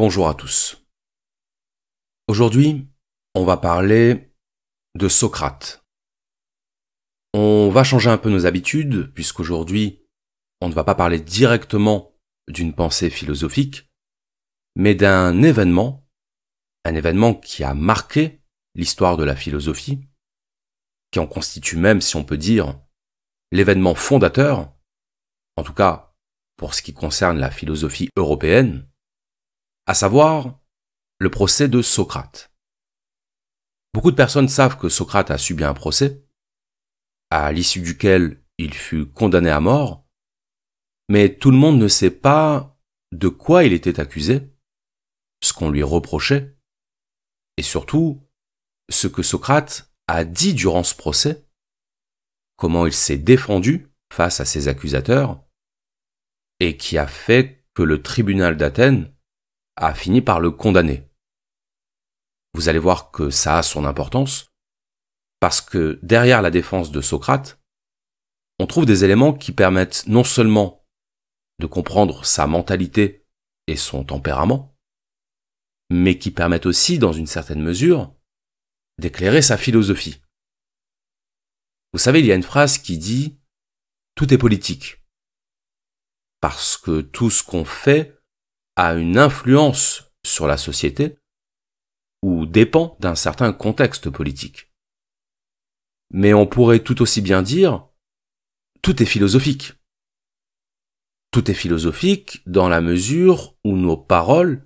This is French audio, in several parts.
Bonjour à tous. Aujourd'hui, on va parler de Socrate. On va changer un peu nos habitudes, puisqu'aujourd'hui, on ne va pas parler directement d'une pensée philosophique, mais d'un événement, un événement qui a marqué l'histoire de la philosophie, qui en constitue même, si on peut dire, l'événement fondateur, en tout cas pour ce qui concerne la philosophie européenne, à savoir le procès de Socrate. Beaucoup de personnes savent que Socrate a subi un procès, à l'issue duquel il fut condamné à mort, mais tout le monde ne sait pas de quoi il était accusé, ce qu'on lui reprochait, et surtout ce que Socrate a dit durant ce procès, comment il s'est défendu face à ses accusateurs, et qui a fait que le tribunal d'Athènes a fini par le condamner. Vous allez voir que ça a son importance, parce que derrière la défense de Socrate, on trouve des éléments qui permettent non seulement de comprendre sa mentalité et son tempérament, mais qui permettent aussi, dans une certaine mesure, d'éclairer sa philosophie. Vous savez, il y a une phrase qui dit ⁇ Tout est politique ⁇ parce que tout ce qu'on fait a une influence sur la société ou dépend d'un certain contexte politique. Mais on pourrait tout aussi bien dire tout est philosophique. Tout est philosophique dans la mesure où nos paroles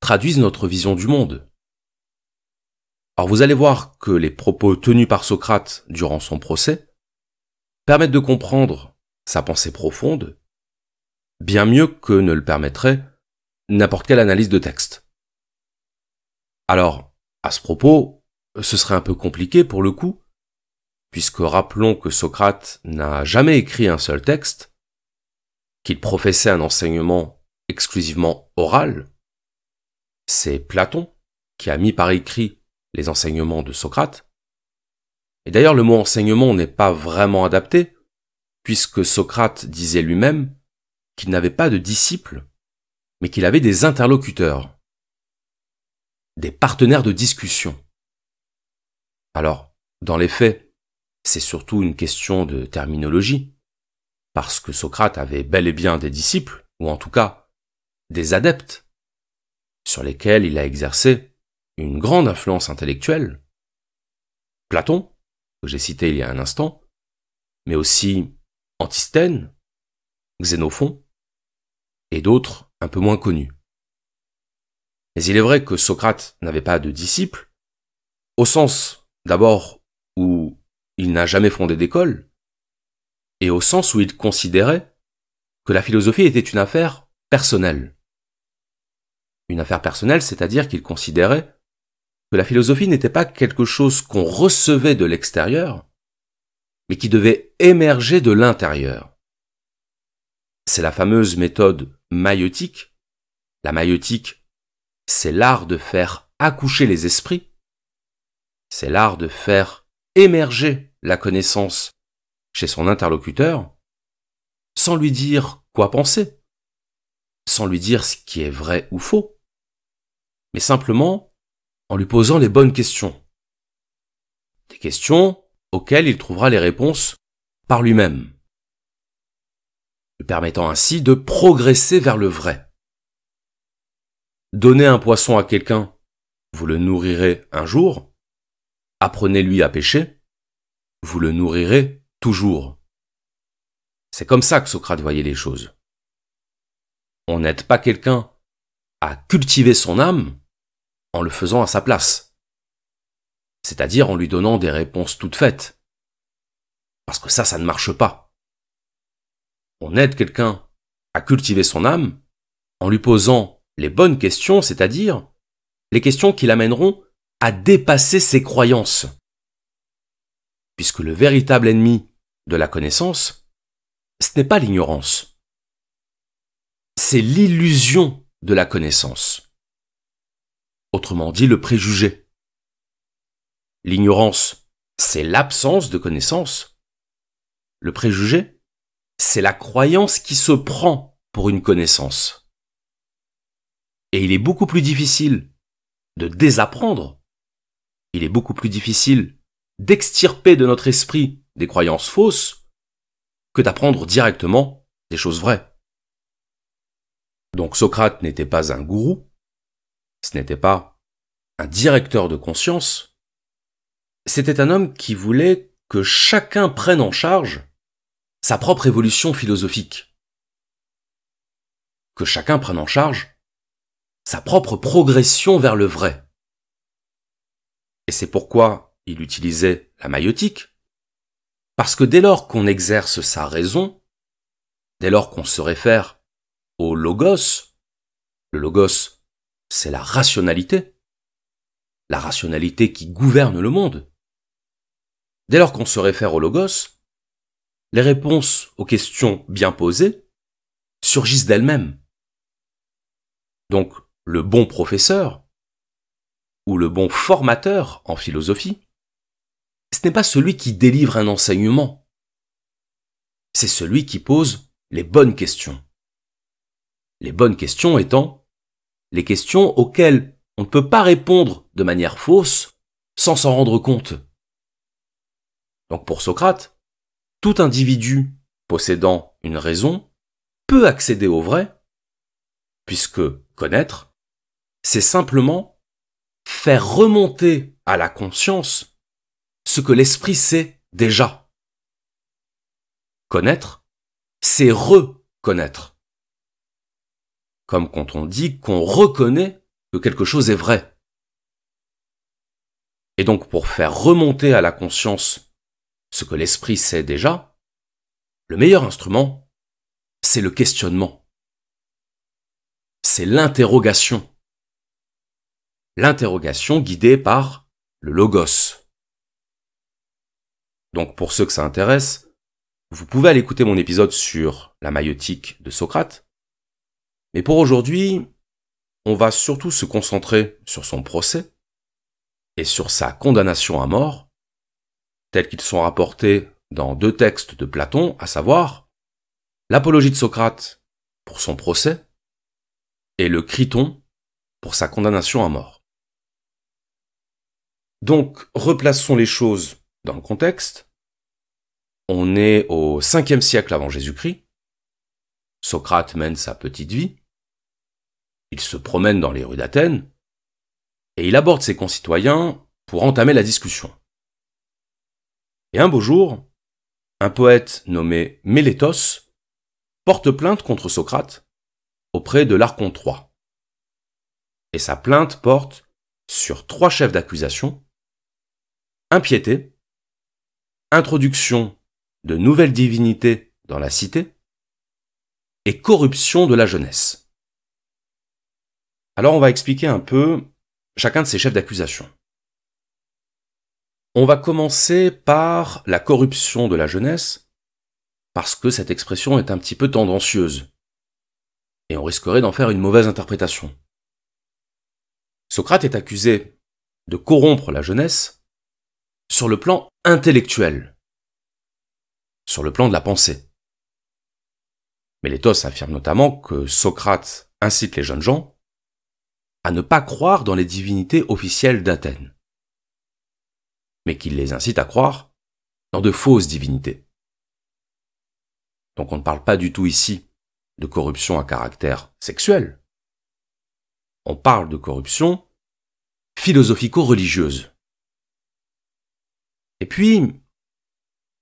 traduisent notre vision du monde. Alors vous allez voir que les propos tenus par Socrate durant son procès permettent de comprendre sa pensée profonde bien mieux que ne le permettrait n'importe quelle analyse de texte. Alors, à ce propos, ce serait un peu compliqué pour le coup, puisque rappelons que Socrate n'a jamais écrit un seul texte, qu'il professait un enseignement exclusivement oral. C'est Platon qui a mis par écrit les enseignements de Socrate. Et d'ailleurs, le mot enseignement n'est pas vraiment adapté, puisque Socrate disait lui-même qu'il n'avait pas de disciples mais qu'il avait des interlocuteurs, des partenaires de discussion. Alors, dans les faits, c'est surtout une question de terminologie, parce que Socrate avait bel et bien des disciples, ou en tout cas des adeptes, sur lesquels il a exercé une grande influence intellectuelle. Platon, que j'ai cité il y a un instant, mais aussi Antisthène, Xénophon, et d'autres un peu moins connu. Mais il est vrai que Socrate n'avait pas de disciples, au sens d'abord où il n'a jamais fondé d'école, et au sens où il considérait que la philosophie était une affaire personnelle. Une affaire personnelle, c'est-à-dire qu'il considérait que la philosophie n'était pas quelque chose qu'on recevait de l'extérieur, mais qui devait émerger de l'intérieur. C'est la fameuse méthode maïotique, La maïotique c'est l'art de faire accoucher les esprits. C'est l'art de faire émerger la connaissance chez son interlocuteur sans lui dire quoi penser, sans lui dire ce qui est vrai ou faux, mais simplement en lui posant les bonnes questions. Des questions auxquelles il trouvera les réponses par lui-même permettant ainsi de progresser vers le vrai. Donnez un poisson à quelqu'un, vous le nourrirez un jour. Apprenez-lui à pêcher, vous le nourrirez toujours. C'est comme ça que Socrate voyait les choses. On n'aide pas quelqu'un à cultiver son âme en le faisant à sa place. C'est-à-dire en lui donnant des réponses toutes faites. Parce que ça, ça ne marche pas on aide quelqu'un à cultiver son âme en lui posant les bonnes questions, c'est-à-dire les questions qui l'amèneront à dépasser ses croyances. Puisque le véritable ennemi de la connaissance, ce n'est pas l'ignorance, c'est l'illusion de la connaissance. Autrement dit, le préjugé. L'ignorance, c'est l'absence de connaissance. Le préjugé, c'est la croyance qui se prend pour une connaissance. Et il est beaucoup plus difficile de désapprendre, il est beaucoup plus difficile d'extirper de notre esprit des croyances fausses que d'apprendre directement des choses vraies. Donc Socrate n'était pas un gourou, ce n'était pas un directeur de conscience, c'était un homme qui voulait que chacun prenne en charge sa propre évolution philosophique. Que chacun prenne en charge sa propre progression vers le vrai. Et c'est pourquoi il utilisait la maïotique, parce que dès lors qu'on exerce sa raison, dès lors qu'on se réfère au logos, le logos, c'est la rationalité, la rationalité qui gouverne le monde. Dès lors qu'on se réfère au logos, les réponses aux questions bien posées surgissent d'elles-mêmes. Donc, le bon professeur ou le bon formateur en philosophie, ce n'est pas celui qui délivre un enseignement, c'est celui qui pose les bonnes questions. Les bonnes questions étant les questions auxquelles on ne peut pas répondre de manière fausse sans s'en rendre compte. Donc pour Socrate, tout individu possédant une raison peut accéder au vrai, puisque connaître, c'est simplement faire remonter à la conscience ce que l'esprit sait déjà. Connaître, c'est reconnaître. Comme quand on dit qu'on reconnaît que quelque chose est vrai. Et donc pour faire remonter à la conscience ce que l'esprit sait déjà, le meilleur instrument, c'est le questionnement. C'est l'interrogation. L'interrogation guidée par le logos. Donc pour ceux que ça intéresse, vous pouvez aller écouter mon épisode sur la maïotique de Socrate. Mais pour aujourd'hui, on va surtout se concentrer sur son procès et sur sa condamnation à mort tels qu'ils sont rapportés dans deux textes de Platon, à savoir l'Apologie de Socrate pour son procès et le Criton pour sa condamnation à mort. Donc, replaçons les choses dans le contexte. On est au 5 siècle avant Jésus-Christ. Socrate mène sa petite vie. Il se promène dans les rues d'Athènes et il aborde ses concitoyens pour entamer la discussion. Et un beau jour, un poète nommé Mélétos porte plainte contre Socrate auprès de l'archon III. Et sa plainte porte sur trois chefs d'accusation impiété, introduction de nouvelles divinités dans la cité et corruption de la jeunesse. Alors on va expliquer un peu chacun de ces chefs d'accusation. On va commencer par la corruption de la jeunesse, parce que cette expression est un petit peu tendancieuse, et on risquerait d'en faire une mauvaise interprétation. Socrate est accusé de corrompre la jeunesse sur le plan intellectuel, sur le plan de la pensée. Mélétos affirme notamment que Socrate incite les jeunes gens à ne pas croire dans les divinités officielles d'Athènes mais qui les incite à croire dans de fausses divinités. Donc on ne parle pas du tout ici de corruption à caractère sexuel. On parle de corruption philosophico-religieuse. Et puis,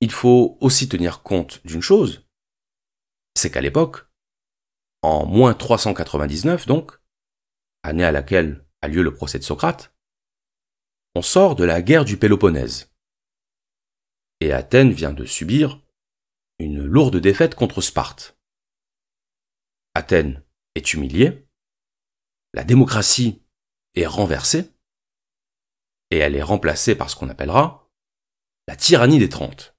il faut aussi tenir compte d'une chose, c'est qu'à l'époque, en moins 399 donc, année à laquelle a lieu le procès de Socrate, on sort de la guerre du Péloponnèse. Et Athènes vient de subir une lourde défaite contre Sparte. Athènes est humiliée, la démocratie est renversée, et elle est remplacée par ce qu'on appellera la tyrannie des Trente.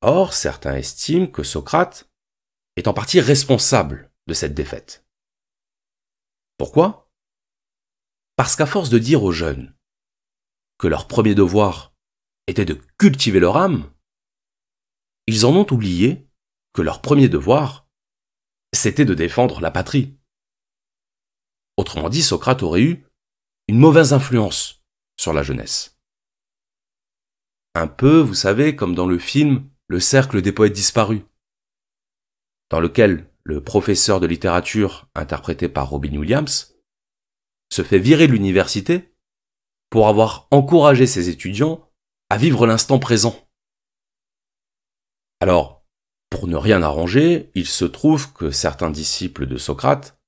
Or, certains estiment que Socrate est en partie responsable de cette défaite. Pourquoi parce qu'à force de dire aux jeunes que leur premier devoir était de cultiver leur âme, ils en ont oublié que leur premier devoir, c'était de défendre la patrie. Autrement dit, Socrate aurait eu une mauvaise influence sur la jeunesse. Un peu, vous savez, comme dans le film Le cercle des poètes disparus, dans lequel le professeur de littérature interprété par Robin Williams se fait virer de l'université pour avoir encouragé ses étudiants à vivre l'instant présent. Alors, pour ne rien arranger, il se trouve que certains disciples de Socrate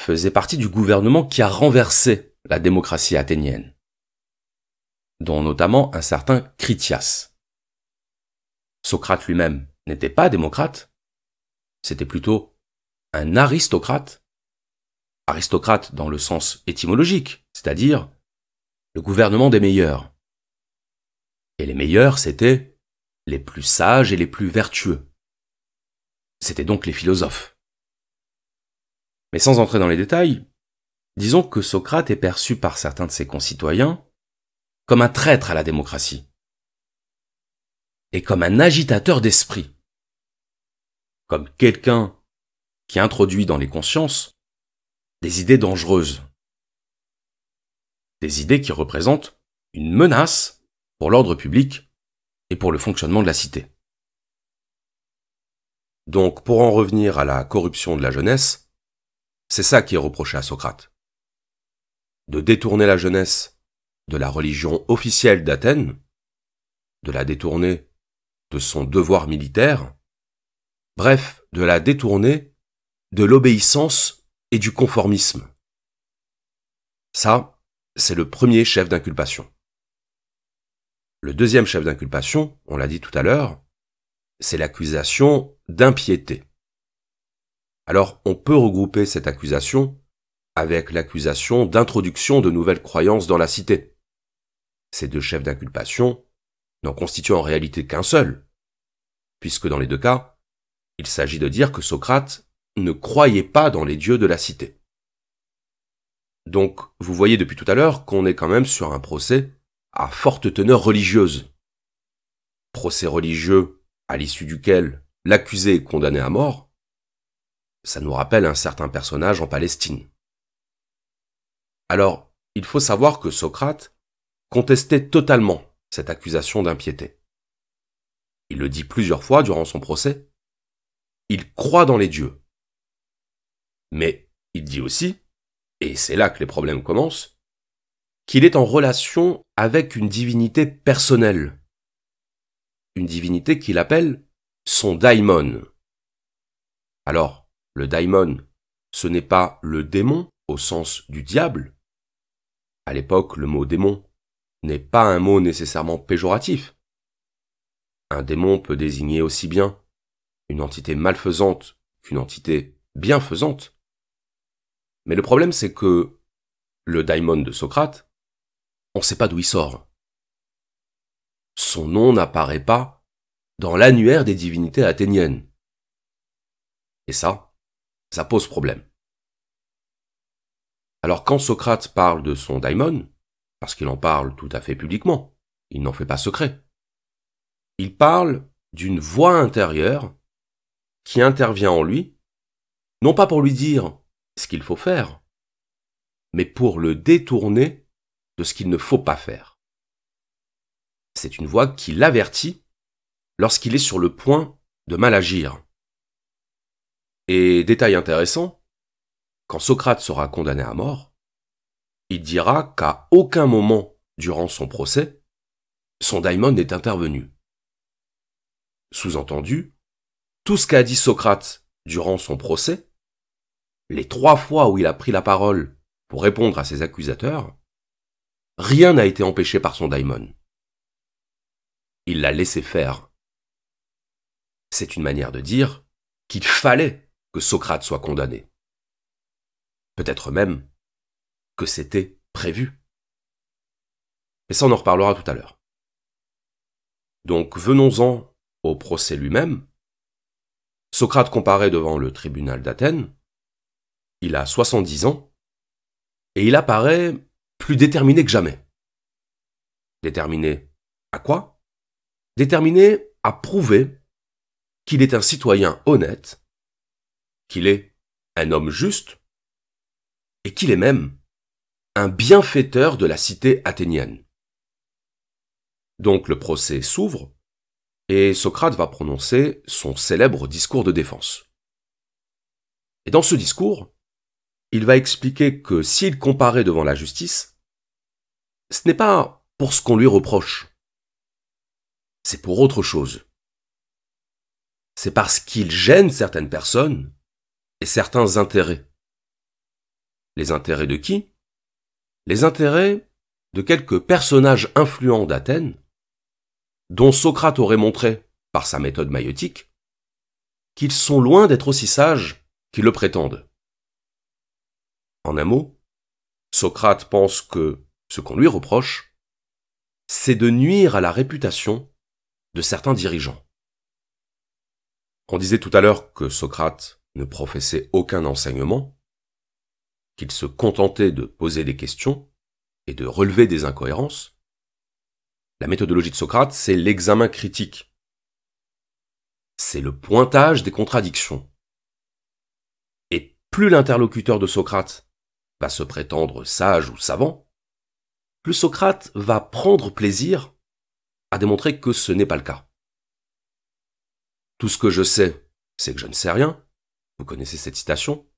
faisaient partie du gouvernement qui a renversé la démocratie athénienne, dont notamment un certain Critias. Socrate lui-même n'était pas démocrate, c'était plutôt un aristocrate aristocrate dans le sens étymologique, c'est-à-dire le gouvernement des meilleurs. Et les meilleurs, c'était les plus sages et les plus vertueux. C'était donc les philosophes. Mais sans entrer dans les détails, disons que Socrate est perçu par certains de ses concitoyens comme un traître à la démocratie et comme un agitateur d'esprit, comme quelqu'un qui introduit dans les consciences des idées dangereuses. Des idées qui représentent une menace pour l'ordre public et pour le fonctionnement de la cité. Donc pour en revenir à la corruption de la jeunesse, c'est ça qui est reproché à Socrate. De détourner la jeunesse de la religion officielle d'Athènes, de la détourner de son devoir militaire, bref, de la détourner de l'obéissance et du conformisme. Ça, c'est le premier chef d'inculpation. Le deuxième chef d'inculpation, on l'a dit tout à l'heure, c'est l'accusation d'impiété. Alors on peut regrouper cette accusation avec l'accusation d'introduction de nouvelles croyances dans la cité. Ces deux chefs d'inculpation n'en constituent en réalité qu'un seul, puisque dans les deux cas, il s'agit de dire que Socrate ne croyez pas dans les dieux de la cité. Donc, vous voyez depuis tout à l'heure qu'on est quand même sur un procès à forte teneur religieuse. Procès religieux à l'issue duquel l'accusé est condamné à mort, ça nous rappelle un certain personnage en Palestine. Alors, il faut savoir que Socrate contestait totalement cette accusation d'impiété. Il le dit plusieurs fois durant son procès. Il croit dans les dieux. Mais il dit aussi, et c'est là que les problèmes commencent, qu'il est en relation avec une divinité personnelle, une divinité qu'il appelle son daimon. Alors, le daimon, ce n'est pas le démon au sens du diable. À l'époque, le mot démon n'est pas un mot nécessairement péjoratif. Un démon peut désigner aussi bien une entité malfaisante qu'une entité bienfaisante. Mais le problème, c'est que le daimon de Socrate, on ne sait pas d'où il sort. Son nom n'apparaît pas dans l'annuaire des divinités athéniennes. Et ça, ça pose problème. Alors quand Socrate parle de son daimon, parce qu'il en parle tout à fait publiquement, il n'en fait pas secret, il parle d'une voix intérieure qui intervient en lui, non pas pour lui dire ce qu'il faut faire, mais pour le détourner de ce qu'il ne faut pas faire. C'est une voix qui l'avertit lorsqu'il est sur le point de mal agir. Et détail intéressant, quand Socrate sera condamné à mort, il dira qu'à aucun moment durant son procès, son daimon n'est intervenu. Sous-entendu, tout ce qu'a dit Socrate durant son procès les trois fois où il a pris la parole pour répondre à ses accusateurs, rien n'a été empêché par son daimon. Il l'a laissé faire. C'est une manière de dire qu'il fallait que Socrate soit condamné. Peut-être même que c'était prévu. Mais ça, on en reparlera tout à l'heure. Donc, venons-en au procès lui-même. Socrate comparait devant le tribunal d'Athènes il a 70 ans, et il apparaît plus déterminé que jamais. Déterminé à quoi Déterminé à prouver qu'il est un citoyen honnête, qu'il est un homme juste, et qu'il est même un bienfaiteur de la cité athénienne. Donc le procès s'ouvre, et Socrate va prononcer son célèbre discours de défense. Et dans ce discours, il va expliquer que s'il comparait devant la justice, ce n'est pas pour ce qu'on lui reproche, c'est pour autre chose. C'est parce qu'il gêne certaines personnes et certains intérêts. Les intérêts de qui Les intérêts de quelques personnages influents d'Athènes, dont Socrate aurait montré, par sa méthode maïotique, qu'ils sont loin d'être aussi sages qu'ils le prétendent. En un mot, Socrate pense que ce qu'on lui reproche, c'est de nuire à la réputation de certains dirigeants. On disait tout à l'heure que Socrate ne professait aucun enseignement, qu'il se contentait de poser des questions et de relever des incohérences. La méthodologie de Socrate, c'est l'examen critique. C'est le pointage des contradictions. Et plus l'interlocuteur de Socrate se prétendre sage ou savant, le Socrate va prendre plaisir à démontrer que ce n'est pas le cas. Tout ce que je sais, c'est que je ne sais rien. Vous connaissez cette citation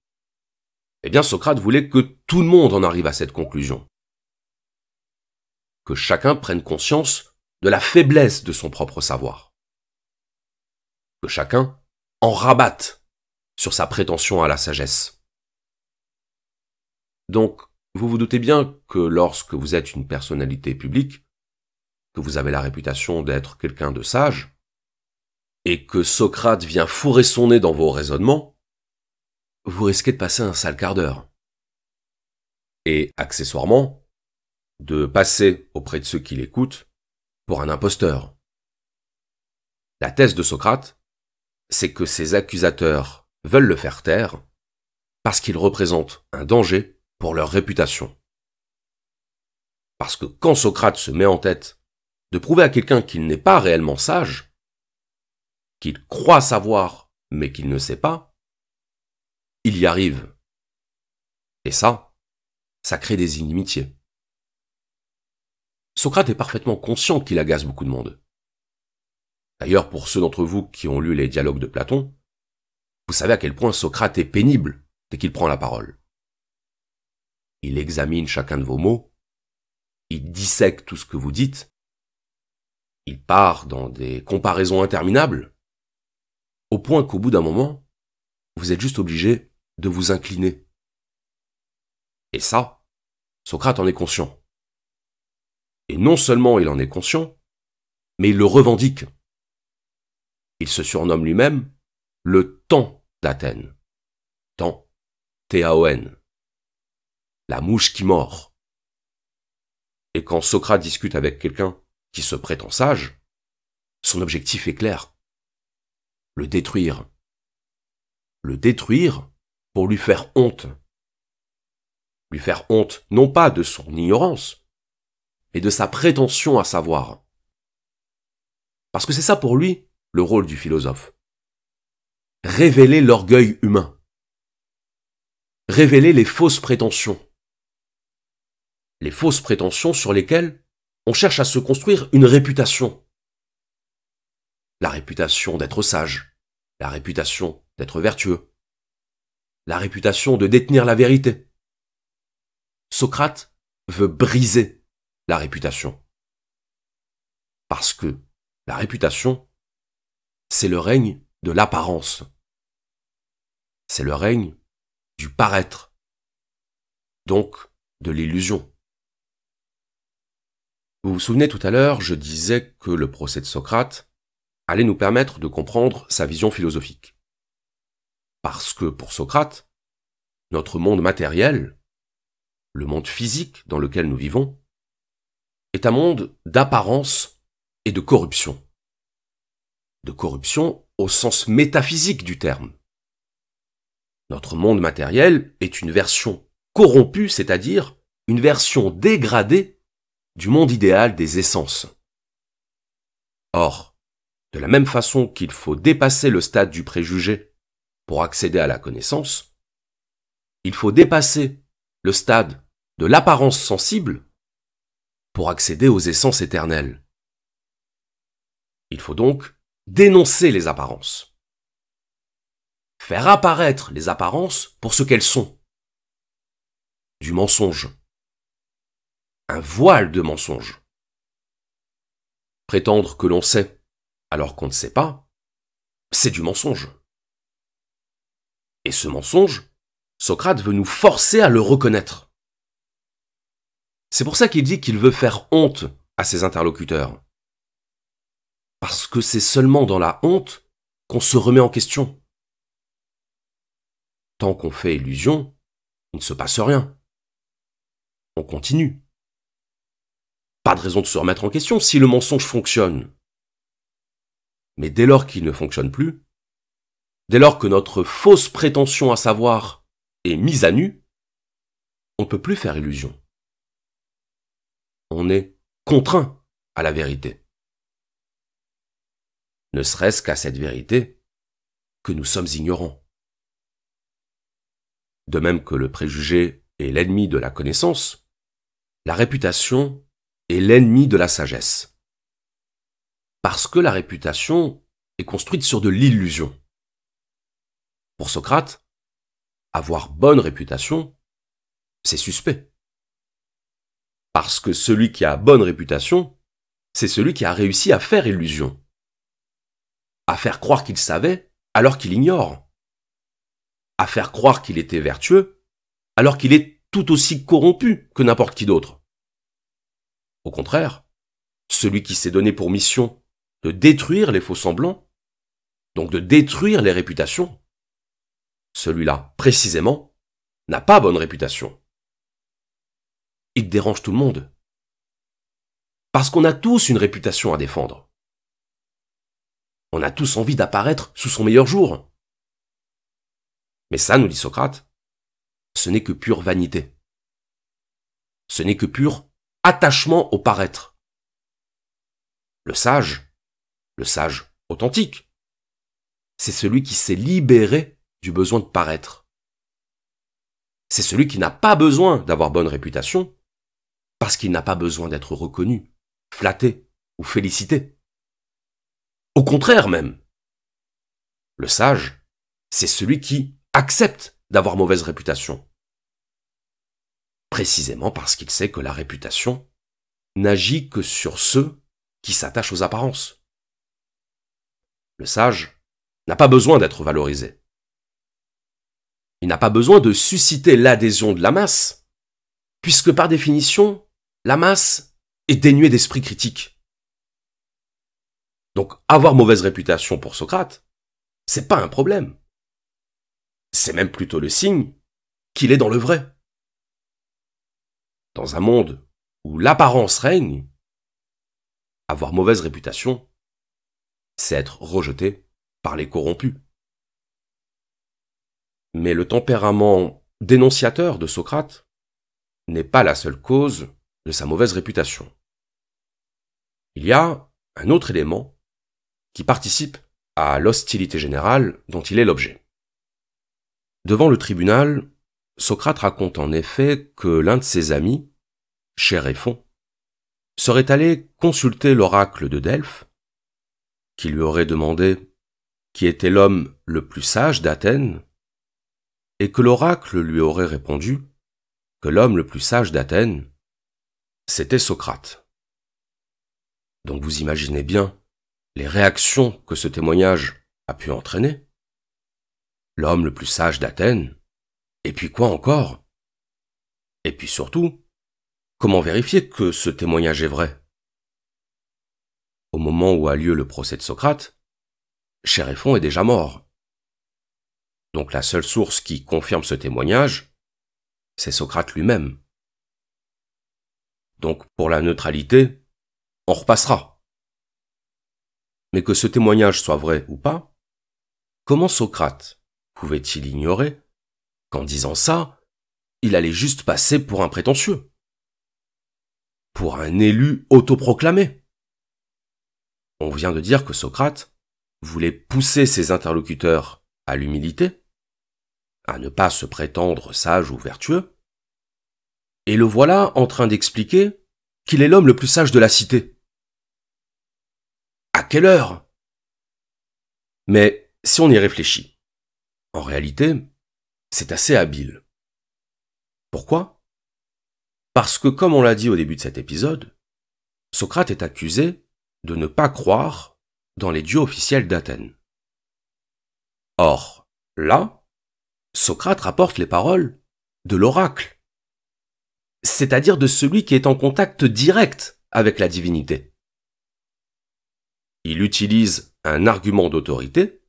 Eh bien, Socrate voulait que tout le monde en arrive à cette conclusion. Que chacun prenne conscience de la faiblesse de son propre savoir. Que chacun en rabatte sur sa prétention à la sagesse. Donc, vous vous doutez bien que lorsque vous êtes une personnalité publique, que vous avez la réputation d'être quelqu'un de sage, et que Socrate vient fourrer son nez dans vos raisonnements, vous risquez de passer un sale quart d'heure. Et, accessoirement, de passer auprès de ceux qui l'écoutent pour un imposteur. La thèse de Socrate, c'est que ses accusateurs veulent le faire taire parce qu'il représente un danger pour leur réputation. Parce que quand Socrate se met en tête de prouver à quelqu'un qu'il n'est pas réellement sage, qu'il croit savoir mais qu'il ne sait pas, il y arrive. Et ça, ça crée des inimitiés. Socrate est parfaitement conscient qu'il agace beaucoup de monde. D'ailleurs, pour ceux d'entre vous qui ont lu les dialogues de Platon, vous savez à quel point Socrate est pénible dès qu'il prend la parole il examine chacun de vos mots, il dissèque tout ce que vous dites, il part dans des comparaisons interminables, au point qu'au bout d'un moment, vous êtes juste obligé de vous incliner. Et ça, Socrate en est conscient. Et non seulement il en est conscient, mais il le revendique. Il se surnomme lui-même le temps d'Athènes. Temps, t la mouche qui mord. Et quand Socrate discute avec quelqu'un qui se prétend sage, son objectif est clair. Le détruire. Le détruire pour lui faire honte. Lui faire honte non pas de son ignorance, mais de sa prétention à savoir. Parce que c'est ça pour lui le rôle du philosophe. Révéler l'orgueil humain. Révéler les fausses prétentions les fausses prétentions sur lesquelles on cherche à se construire une réputation. La réputation d'être sage, la réputation d'être vertueux, la réputation de détenir la vérité. Socrate veut briser la réputation. Parce que la réputation, c'est le règne de l'apparence. C'est le règne du paraître. Donc, de l'illusion. Vous vous souvenez tout à l'heure, je disais que le procès de Socrate allait nous permettre de comprendre sa vision philosophique. Parce que pour Socrate, notre monde matériel, le monde physique dans lequel nous vivons, est un monde d'apparence et de corruption. De corruption au sens métaphysique du terme. Notre monde matériel est une version corrompue, c'est-à-dire une version dégradée du monde idéal des essences. Or, de la même façon qu'il faut dépasser le stade du préjugé pour accéder à la connaissance, il faut dépasser le stade de l'apparence sensible pour accéder aux essences éternelles. Il faut donc dénoncer les apparences. Faire apparaître les apparences pour ce qu'elles sont. Du mensonge un voile de mensonge. Prétendre que l'on sait alors qu'on ne sait pas, c'est du mensonge. Et ce mensonge, Socrate veut nous forcer à le reconnaître. C'est pour ça qu'il dit qu'il veut faire honte à ses interlocuteurs. Parce que c'est seulement dans la honte qu'on se remet en question. Tant qu'on fait illusion, il ne se passe rien. On continue pas de raison de se remettre en question si le mensonge fonctionne. Mais dès lors qu'il ne fonctionne plus, dès lors que notre fausse prétention à savoir est mise à nu, on ne peut plus faire illusion. On est contraint à la vérité. Ne serait-ce qu'à cette vérité que nous sommes ignorants. De même que le préjugé est l'ennemi de la connaissance, la réputation est l'ennemi de la sagesse. Parce que la réputation est construite sur de l'illusion. Pour Socrate, avoir bonne réputation, c'est suspect. Parce que celui qui a bonne réputation, c'est celui qui a réussi à faire illusion. À faire croire qu'il savait alors qu'il ignore. À faire croire qu'il était vertueux alors qu'il est tout aussi corrompu que n'importe qui d'autre. Au contraire, celui qui s'est donné pour mission de détruire les faux semblants, donc de détruire les réputations, celui-là précisément n'a pas bonne réputation. Il dérange tout le monde. Parce qu'on a tous une réputation à défendre. On a tous envie d'apparaître sous son meilleur jour. Mais ça, nous dit Socrate, ce n'est que pure vanité. Ce n'est que pure attachement au paraître. Le sage, le sage authentique, c'est celui qui s'est libéré du besoin de paraître. C'est celui qui n'a pas besoin d'avoir bonne réputation, parce qu'il n'a pas besoin d'être reconnu, flatté ou félicité. Au contraire même. Le sage, c'est celui qui accepte d'avoir mauvaise réputation, précisément parce qu'il sait que la réputation n'agit que sur ceux qui s'attachent aux apparences. Le sage n'a pas besoin d'être valorisé. Il n'a pas besoin de susciter l'adhésion de la masse, puisque par définition, la masse est dénuée d'esprit critique. Donc avoir mauvaise réputation pour Socrate, c'est pas un problème. C'est même plutôt le signe qu'il est dans le vrai. Dans un monde où l'apparence règne, avoir mauvaise réputation, c'est être rejeté par les corrompus. Mais le tempérament dénonciateur de Socrate n'est pas la seule cause de sa mauvaise réputation. Il y a un autre élément qui participe à l'hostilité générale dont il est l'objet. Devant le tribunal, Socrate raconte en effet que l'un de ses amis, Chéréphon, serait allé consulter l'oracle de Delphes, qui lui aurait demandé qui était l'homme le plus sage d'Athènes, et que l'oracle lui aurait répondu que l'homme le plus sage d'Athènes, c'était Socrate. Donc vous imaginez bien les réactions que ce témoignage a pu entraîner. L'homme le plus sage d'Athènes et puis quoi encore Et puis surtout, comment vérifier que ce témoignage est vrai Au moment où a lieu le procès de Socrate, Chéréphon est déjà mort. Donc la seule source qui confirme ce témoignage, c'est Socrate lui-même. Donc pour la neutralité, on repassera. Mais que ce témoignage soit vrai ou pas, comment Socrate pouvait-il ignorer en disant ça, il allait juste passer pour un prétentieux. Pour un élu autoproclamé. On vient de dire que Socrate voulait pousser ses interlocuteurs à l'humilité, à ne pas se prétendre sage ou vertueux, et le voilà en train d'expliquer qu'il est l'homme le plus sage de la cité. À quelle heure Mais si on y réfléchit, en réalité, c'est assez habile. Pourquoi Parce que, comme on l'a dit au début de cet épisode, Socrate est accusé de ne pas croire dans les dieux officiels d'Athènes. Or, là, Socrate rapporte les paroles de l'oracle, c'est-à-dire de celui qui est en contact direct avec la divinité. Il utilise un argument d'autorité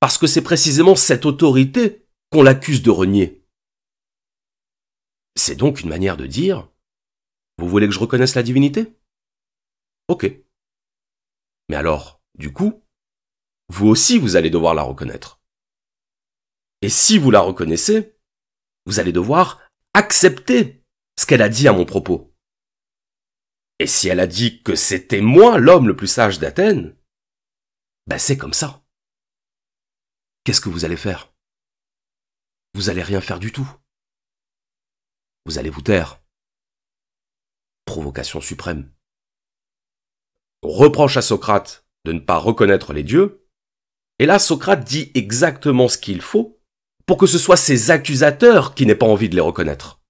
parce que c'est précisément cette autorité l'accuse de renier. C'est donc une manière de dire Vous voulez que je reconnaisse la divinité Ok. Mais alors, du coup, vous aussi vous allez devoir la reconnaître. Et si vous la reconnaissez, vous allez devoir accepter ce qu'elle a dit à mon propos. Et si elle a dit que c'était moi l'homme le plus sage d'Athènes, ben c'est comme ça. Qu'est-ce que vous allez faire vous allez rien faire du tout. Vous allez vous taire. Provocation suprême. On reproche à Socrate de ne pas reconnaître les dieux, et là Socrate dit exactement ce qu'il faut pour que ce soit ses accusateurs qui n'aient pas envie de les reconnaître,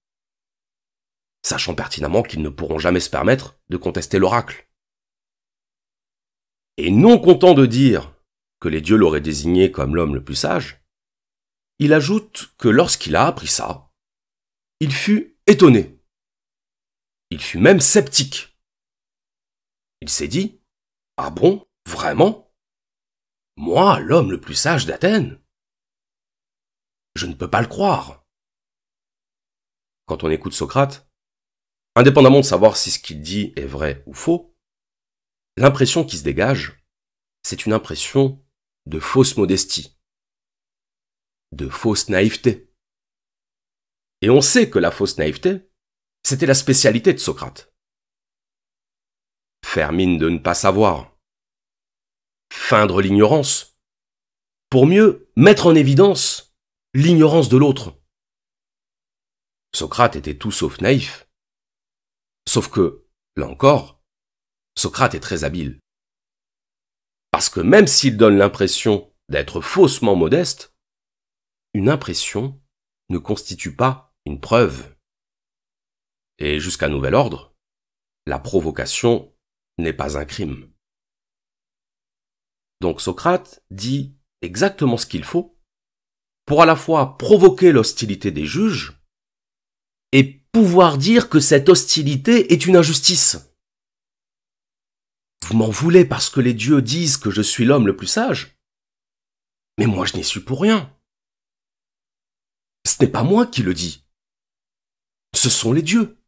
sachant pertinemment qu'ils ne pourront jamais se permettre de contester l'oracle. Et non content de dire que les dieux l'auraient désigné comme l'homme le plus sage, il ajoute que lorsqu'il a appris ça, il fut étonné. Il fut même sceptique. Il s'est dit Ah bon, vraiment Moi, l'homme le plus sage d'Athènes Je ne peux pas le croire. Quand on écoute Socrate, indépendamment de savoir si ce qu'il dit est vrai ou faux, l'impression qui se dégage, c'est une impression de fausse modestie de fausse naïveté. Et on sait que la fausse naïveté, c'était la spécialité de Socrate. Faire mine de ne pas savoir. Feindre l'ignorance. Pour mieux mettre en évidence l'ignorance de l'autre. Socrate était tout sauf naïf. Sauf que, là encore, Socrate est très habile. Parce que même s'il donne l'impression d'être faussement modeste, une impression ne constitue pas une preuve. Et jusqu'à nouvel ordre, la provocation n'est pas un crime. Donc Socrate dit exactement ce qu'il faut pour à la fois provoquer l'hostilité des juges et pouvoir dire que cette hostilité est une injustice. Vous m'en voulez parce que les dieux disent que je suis l'homme le plus sage, mais moi je n'y suis pour rien. Ce n'est pas moi qui le dis. Ce sont les dieux.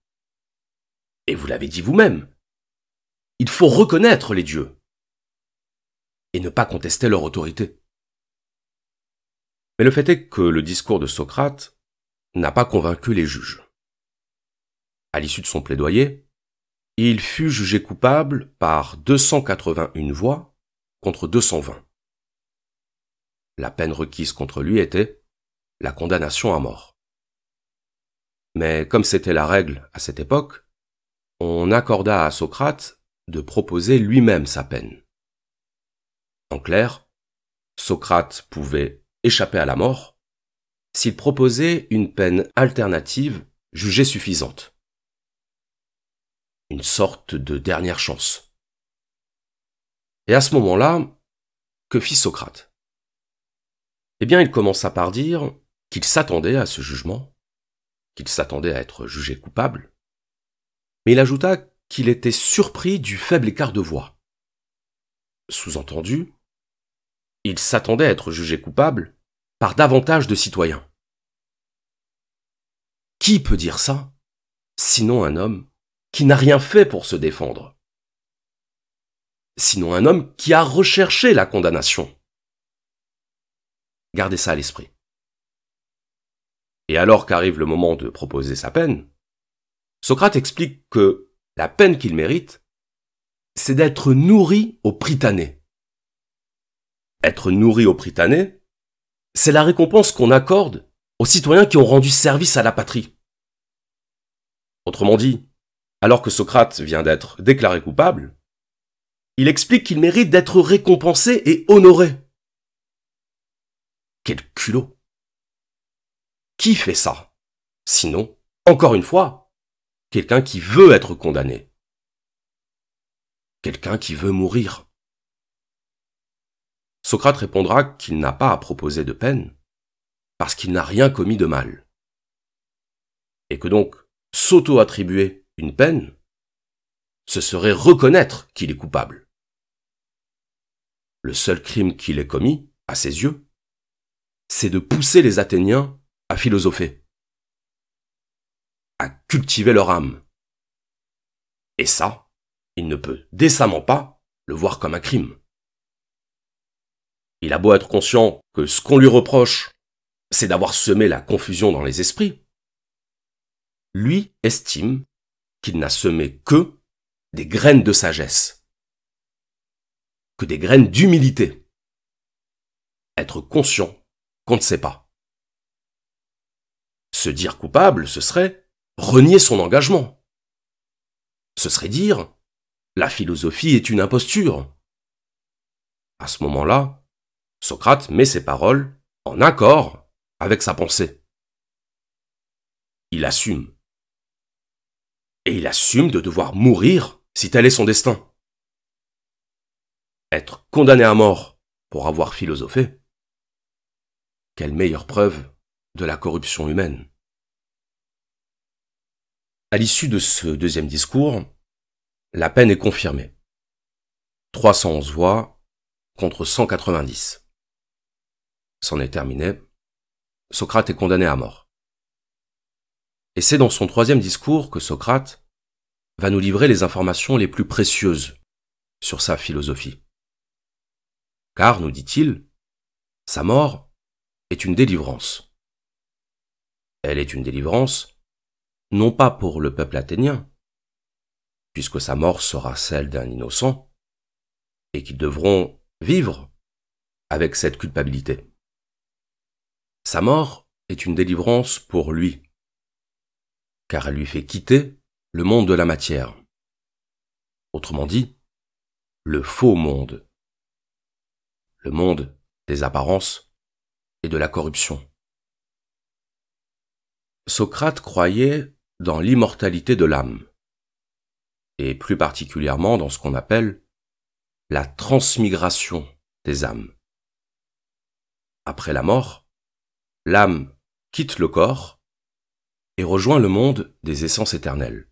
Et vous l'avez dit vous-même. Il faut reconnaître les dieux. Et ne pas contester leur autorité. Mais le fait est que le discours de Socrate n'a pas convaincu les juges. À l'issue de son plaidoyer, il fut jugé coupable par 281 voix contre 220. La peine requise contre lui était la condamnation à mort. Mais comme c'était la règle à cette époque, on accorda à Socrate de proposer lui-même sa peine. En clair, Socrate pouvait échapper à la mort s'il proposait une peine alternative jugée suffisante. Une sorte de dernière chance. Et à ce moment-là, que fit Socrate Eh bien, il commença par dire qu'il s'attendait à ce jugement, qu'il s'attendait à être jugé coupable, mais il ajouta qu'il était surpris du faible écart de voix. Sous-entendu, il s'attendait à être jugé coupable par davantage de citoyens. Qui peut dire ça, sinon un homme qui n'a rien fait pour se défendre Sinon un homme qui a recherché la condamnation Gardez ça à l'esprit et alors qu'arrive le moment de proposer sa peine, Socrate explique que la peine qu'il mérite, c'est d'être nourri au Prytanée. Être nourri au Prytanée, c'est la récompense qu'on accorde aux citoyens qui ont rendu service à la patrie. Autrement dit, alors que Socrate vient d'être déclaré coupable, il explique qu'il mérite d'être récompensé et honoré. Quel culot qui fait ça Sinon, encore une fois, quelqu'un qui veut être condamné. Quelqu'un qui veut mourir. Socrate répondra qu'il n'a pas à proposer de peine, parce qu'il n'a rien commis de mal. Et que donc, s'auto-attribuer une peine, ce serait reconnaître qu'il est coupable. Le seul crime qu'il ait commis, à ses yeux, c'est de pousser les Athéniens à philosopher, à cultiver leur âme. Et ça, il ne peut décemment pas le voir comme un crime. Il a beau être conscient que ce qu'on lui reproche, c'est d'avoir semé la confusion dans les esprits. Lui estime qu'il n'a semé que des graines de sagesse, que des graines d'humilité. Être conscient qu'on ne sait pas. Se dire coupable, ce serait renier son engagement. Ce serait dire la philosophie est une imposture. À ce moment-là, Socrate met ses paroles en accord avec sa pensée. Il assume. Et il assume de devoir mourir si tel est son destin. Être condamné à mort pour avoir philosophé, quelle meilleure preuve de la corruption humaine. À l'issue de ce deuxième discours, la peine est confirmée. 311 voix contre 190. C'en est terminé. Socrate est condamné à mort. Et c'est dans son troisième discours que Socrate va nous livrer les informations les plus précieuses sur sa philosophie. Car, nous dit-il, sa mort est une délivrance elle est une délivrance, non pas pour le peuple athénien, puisque sa mort sera celle d'un innocent, et qu'ils devront vivre avec cette culpabilité. Sa mort est une délivrance pour lui, car elle lui fait quitter le monde de la matière. Autrement dit, le faux monde, le monde des apparences et de la corruption. Socrate croyait dans l'immortalité de l'âme, et plus particulièrement dans ce qu'on appelle la transmigration des âmes. Après la mort, l'âme quitte le corps et rejoint le monde des essences éternelles.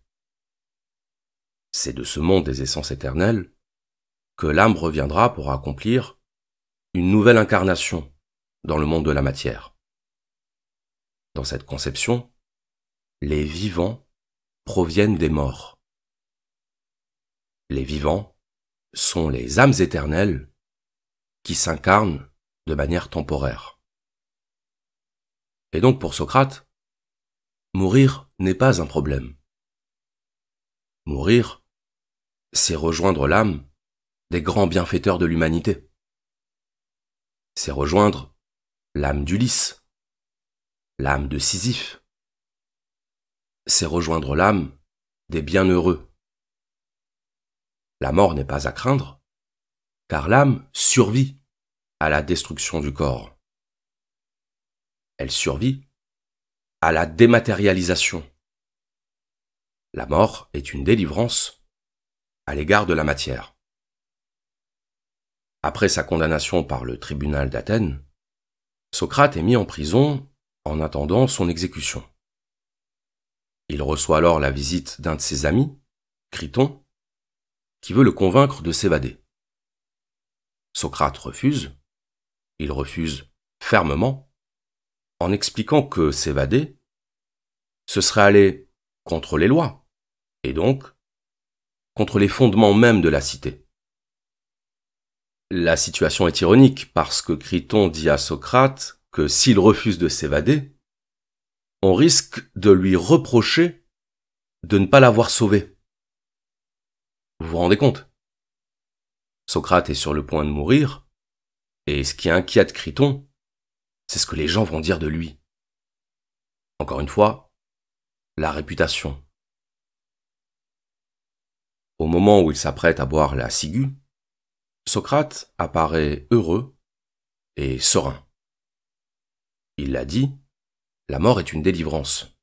C'est de ce monde des essences éternelles que l'âme reviendra pour accomplir une nouvelle incarnation dans le monde de la matière dans cette conception, les vivants proviennent des morts. Les vivants sont les âmes éternelles qui s'incarnent de manière temporaire. Et donc pour Socrate, mourir n'est pas un problème. Mourir, c'est rejoindre l'âme des grands bienfaiteurs de l'humanité. C'est rejoindre l'âme d'Ulysse, l'âme de Sisyphe. C'est rejoindre l'âme des bienheureux. La mort n'est pas à craindre, car l'âme survit à la destruction du corps. Elle survit à la dématérialisation. La mort est une délivrance à l'égard de la matière. Après sa condamnation par le tribunal d'Athènes, Socrate est mis en prison en attendant son exécution. Il reçoit alors la visite d'un de ses amis, Criton, qui veut le convaincre de s'évader. Socrate refuse, il refuse fermement, en expliquant que s'évader, ce serait aller contre les lois, et donc contre les fondements même de la cité. La situation est ironique parce que Criton dit à Socrate que s'il refuse de s'évader, on risque de lui reprocher de ne pas l'avoir sauvé. Vous vous rendez compte Socrate est sur le point de mourir, et ce qui inquiète Criton, c'est ce que les gens vont dire de lui. Encore une fois, la réputation. Au moment où il s'apprête à boire la ciguë, Socrate apparaît heureux et serein. Il l'a dit, la mort est une délivrance.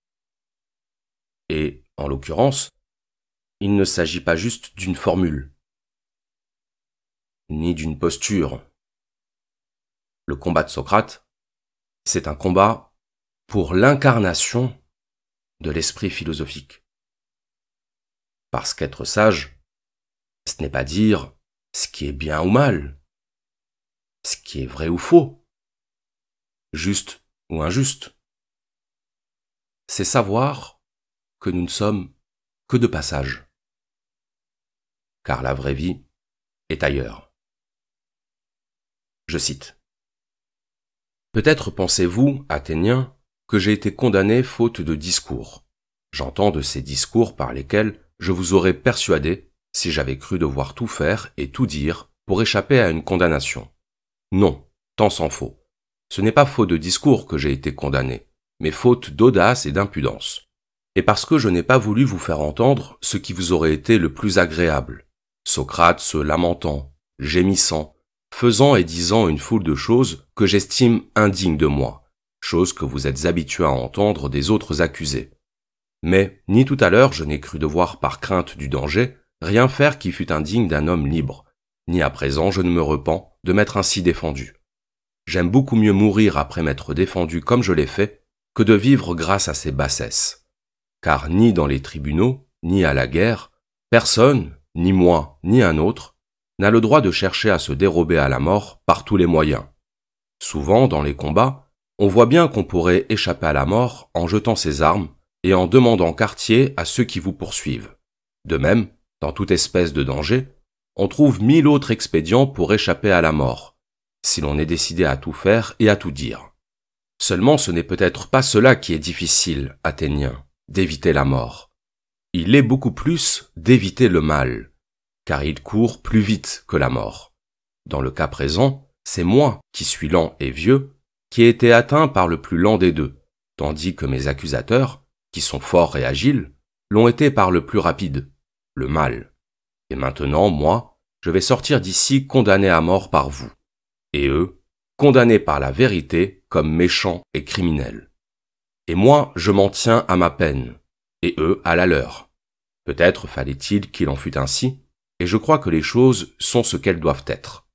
Et, en l'occurrence, il ne s'agit pas juste d'une formule, ni d'une posture. Le combat de Socrate, c'est un combat pour l'incarnation de l'esprit philosophique. Parce qu'être sage, ce n'est pas dire ce qui est bien ou mal, ce qui est vrai ou faux, juste ou injuste. C'est savoir que nous ne sommes que de passage, car la vraie vie est ailleurs. Je cite. Peut-être pensez-vous, Athéniens, que j'ai été condamné faute de discours. J'entends de ces discours par lesquels je vous aurais persuadé, si j'avais cru devoir tout faire et tout dire, pour échapper à une condamnation. Non, tant s'en faut. Ce n'est pas faute de discours que j'ai été condamné, mais faute d'audace et d'impudence. Et parce que je n'ai pas voulu vous faire entendre ce qui vous aurait été le plus agréable. Socrate se lamentant, gémissant, faisant et disant une foule de choses que j'estime indignes de moi, choses que vous êtes habitués à entendre des autres accusés. Mais, ni tout à l'heure je n'ai cru devoir par crainte du danger, rien faire qui fût indigne d'un homme libre, ni à présent je ne me repens de m'être ainsi défendu. J'aime beaucoup mieux mourir après m'être défendu comme je l'ai fait que de vivre grâce à ces bassesses. Car ni dans les tribunaux, ni à la guerre, personne, ni moi, ni un autre, n'a le droit de chercher à se dérober à la mort par tous les moyens. Souvent, dans les combats, on voit bien qu'on pourrait échapper à la mort en jetant ses armes et en demandant quartier à ceux qui vous poursuivent. De même, dans toute espèce de danger, on trouve mille autres expédients pour échapper à la mort, si l'on est décidé à tout faire et à tout dire. Seulement ce n'est peut-être pas cela qui est difficile, Athéniens, d'éviter la mort. Il est beaucoup plus d'éviter le mal, car il court plus vite que la mort. Dans le cas présent, c'est moi qui suis lent et vieux, qui ai été atteint par le plus lent des deux, tandis que mes accusateurs, qui sont forts et agiles, l'ont été par le plus rapide, le mal. Et maintenant, moi, je vais sortir d'ici condamné à mort par vous et eux, condamnés par la vérité comme méchants et criminels. Et moi, je m'en tiens à ma peine, et eux à la leur. Peut-être fallait-il qu'il en fût ainsi, et je crois que les choses sont ce qu'elles doivent être.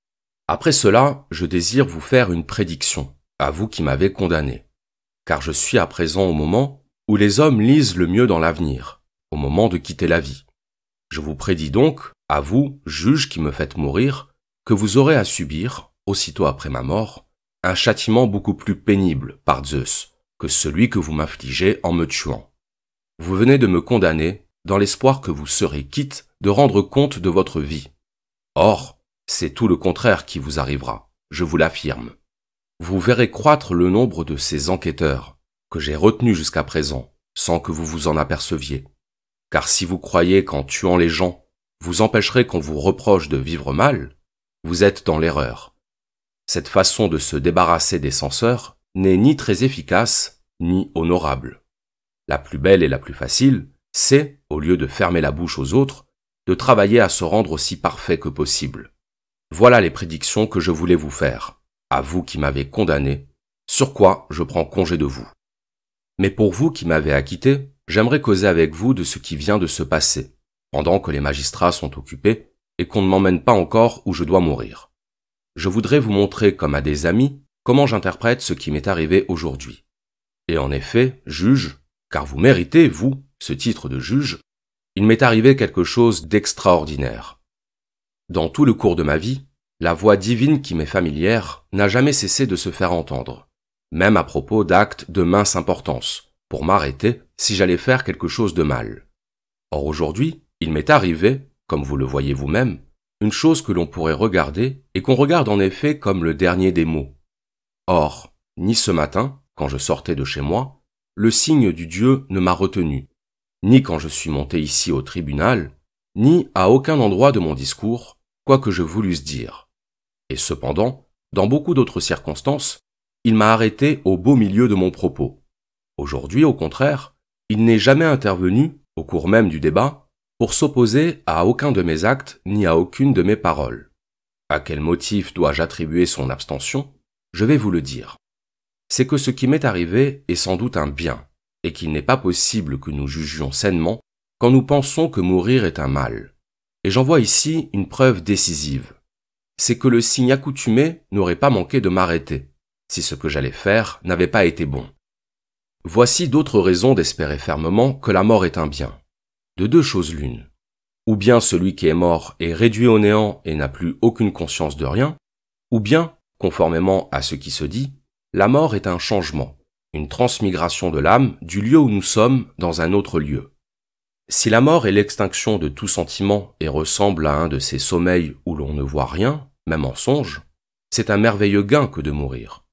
Après cela, je désire vous faire une prédiction, à vous qui m'avez condamné, car je suis à présent au moment où les hommes lisent le mieux dans l'avenir, au moment de quitter la vie. Je vous prédis donc, à vous, juges qui me faites mourir, que vous aurez à subir, aussitôt après ma mort, un châtiment beaucoup plus pénible par Zeus que celui que vous m'infligez en me tuant. Vous venez de me condamner dans l'espoir que vous serez quitte de rendre compte de votre vie. Or, c'est tout le contraire qui vous arrivera, je vous l'affirme. Vous verrez croître le nombre de ces enquêteurs que j'ai retenus jusqu'à présent, sans que vous vous en aperceviez. Car si vous croyez qu'en tuant les gens, vous empêcherez qu'on vous reproche de vivre mal, vous êtes dans l'erreur. Cette façon de se débarrasser des censeurs n'est ni très efficace, ni honorable. La plus belle et la plus facile, c'est, au lieu de fermer la bouche aux autres, de travailler à se rendre aussi parfait que possible. Voilà les prédictions que je voulais vous faire, à vous qui m'avez condamné, sur quoi je prends congé de vous. Mais pour vous qui m'avez acquitté, j'aimerais causer avec vous de ce qui vient de se passer, pendant que les magistrats sont occupés et qu'on ne m'emmène pas encore où je dois mourir je voudrais vous montrer comme à des amis comment j'interprète ce qui m'est arrivé aujourd'hui. Et en effet, juge, car vous méritez, vous, ce titre de juge, il m'est arrivé quelque chose d'extraordinaire. Dans tout le cours de ma vie, la voix divine qui m'est familière n'a jamais cessé de se faire entendre, même à propos d'actes de mince importance, pour m'arrêter si j'allais faire quelque chose de mal. Or aujourd'hui, il m'est arrivé, comme vous le voyez vous-même, une chose que l'on pourrait regarder et qu'on regarde en effet comme le dernier des mots. Or, ni ce matin, quand je sortais de chez moi, le signe du Dieu ne m'a retenu, ni quand je suis monté ici au tribunal, ni à aucun endroit de mon discours, quoi que je voulusse dire. Et cependant, dans beaucoup d'autres circonstances, il m'a arrêté au beau milieu de mon propos. Aujourd'hui, au contraire, il n'est jamais intervenu, au cours même du débat, pour s'opposer à aucun de mes actes ni à aucune de mes paroles. À quel motif dois-je attribuer son abstention Je vais vous le dire. C'est que ce qui m'est arrivé est sans doute un bien, et qu'il n'est pas possible que nous jugions sainement quand nous pensons que mourir est un mal. Et j'en vois ici une preuve décisive. C'est que le signe accoutumé n'aurait pas manqué de m'arrêter, si ce que j'allais faire n'avait pas été bon. Voici d'autres raisons d'espérer fermement que la mort est un bien de deux choses l'une. Ou bien celui qui est mort est réduit au néant et n'a plus aucune conscience de rien, ou bien, conformément à ce qui se dit, la mort est un changement, une transmigration de l'âme du lieu où nous sommes dans un autre lieu. Si la mort est l'extinction de tout sentiment et ressemble à un de ces sommeils où l'on ne voit rien, même en songe, c'est un merveilleux gain que de mourir.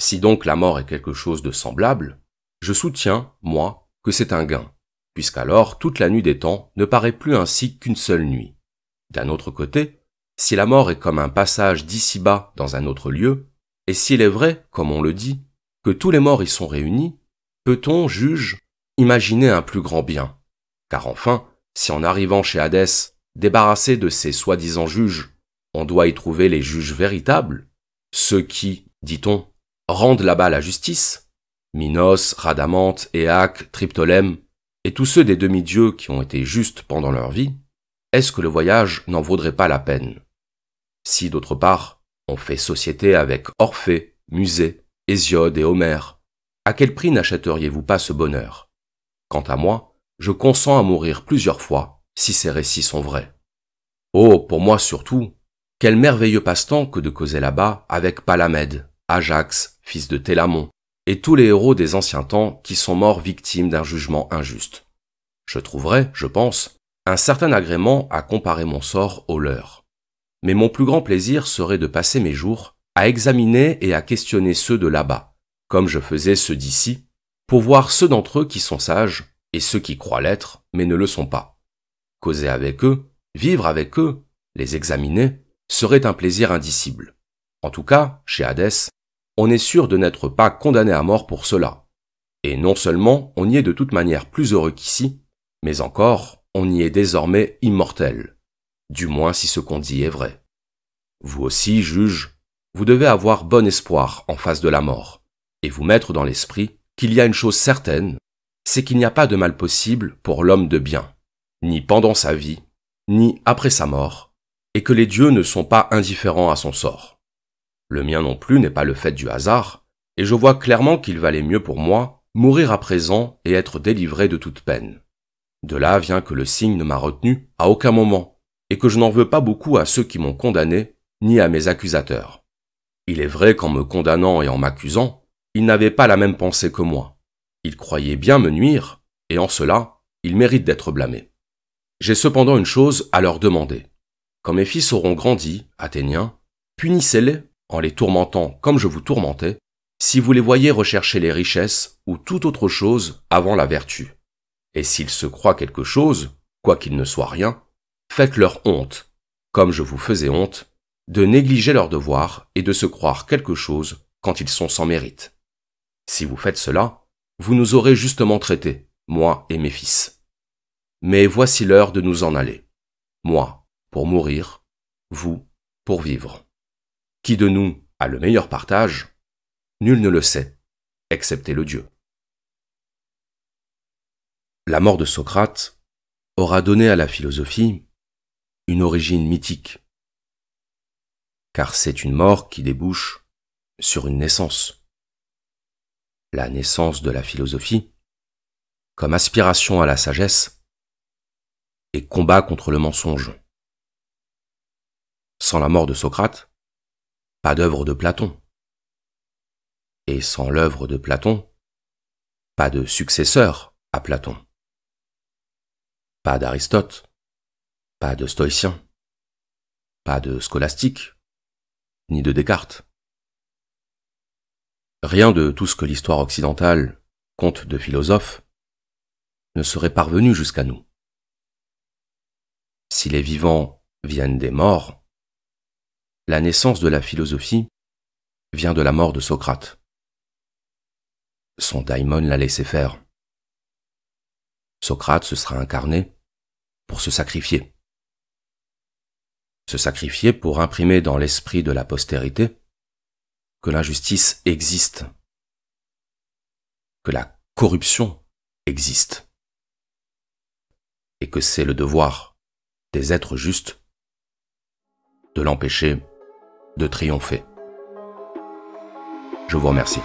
Si donc la mort est quelque chose de semblable, je soutiens, moi, que c'est un gain puisqu'alors toute la nuit des temps ne paraît plus ainsi qu'une seule nuit. D'un autre côté, si la mort est comme un passage d'ici-bas dans un autre lieu, et s'il est vrai, comme on le dit, que tous les morts y sont réunis, peut-on, juge, imaginer un plus grand bien Car enfin, si en arrivant chez Hadès, débarrassé de ces soi-disant juges, on doit y trouver les juges véritables, ceux qui, dit-on, rendent là-bas la justice, Minos, Radamante, Éaque, Triptolème, et tous ceux des demi-dieux qui ont été justes pendant leur vie, est-ce que le voyage n'en vaudrait pas la peine Si d'autre part, on fait société avec Orphée, Musée, Hésiode et Homère, à quel prix n'achèteriez-vous pas ce bonheur Quant à moi, je consens à mourir plusieurs fois si ces récits sont vrais. Oh, pour moi surtout, quel merveilleux passe-temps que de causer là-bas avec Palamède, Ajax, fils de Télamon, et tous les héros des anciens temps qui sont morts victimes d'un jugement injuste. Je trouverais, je pense, un certain agrément à comparer mon sort au leur. Mais mon plus grand plaisir serait de passer mes jours à examiner et à questionner ceux de là-bas, comme je faisais ceux d'ici, pour voir ceux d'entre eux qui sont sages et ceux qui croient l'être mais ne le sont pas. Causer avec eux, vivre avec eux, les examiner, serait un plaisir indicible. En tout cas, chez Hadès, on est sûr de n'être pas condamné à mort pour cela. Et non seulement on y est de toute manière plus heureux qu'ici, mais encore on y est désormais immortel. Du moins si ce qu'on dit est vrai. Vous aussi, juge, vous devez avoir bon espoir en face de la mort, et vous mettre dans l'esprit qu'il y a une chose certaine, c'est qu'il n'y a pas de mal possible pour l'homme de bien, ni pendant sa vie, ni après sa mort, et que les dieux ne sont pas indifférents à son sort. Le mien non plus n'est pas le fait du hasard, et je vois clairement qu'il valait mieux pour moi mourir à présent et être délivré de toute peine. De là vient que le signe ne m'a retenu à aucun moment, et que je n'en veux pas beaucoup à ceux qui m'ont condamné, ni à mes accusateurs. Il est vrai qu'en me condamnant et en m'accusant, ils n'avaient pas la même pensée que moi. Ils croyaient bien me nuire, et en cela, ils méritent d'être blâmés. J'ai cependant une chose à leur demander. Quand mes fils auront grandi, Athéniens, punissez-les en les tourmentant comme je vous tourmentais, si vous les voyez rechercher les richesses ou toute autre chose avant la vertu. Et s'ils se croient quelque chose, quoi qu'il ne soit rien, faites leur honte, comme je vous faisais honte, de négliger leur devoir et de se croire quelque chose quand ils sont sans mérite. Si vous faites cela, vous nous aurez justement traités, moi et mes fils. Mais voici l'heure de nous en aller. Moi, pour mourir, vous, pour vivre. Qui de nous a le meilleur partage Nul ne le sait, excepté le Dieu. La mort de Socrate aura donné à la philosophie une origine mythique, car c'est une mort qui débouche sur une naissance. La naissance de la philosophie, comme aspiration à la sagesse, et combat contre le mensonge. Sans la mort de Socrate, pas d'œuvre de Platon. Et sans l'œuvre de Platon, pas de successeur à Platon. Pas d'Aristote, pas de stoïcien, pas de scolastique, ni de Descartes. Rien de tout ce que l'histoire occidentale compte de philosophes ne serait parvenu jusqu'à nous. Si les vivants viennent des morts, la naissance de la philosophie vient de la mort de Socrate. Son daimon l'a laissé faire. Socrate se sera incarné pour se sacrifier. Se sacrifier pour imprimer dans l'esprit de la postérité que l'injustice existe, que la corruption existe, et que c'est le devoir des êtres justes de l'empêcher de triompher. Je vous remercie.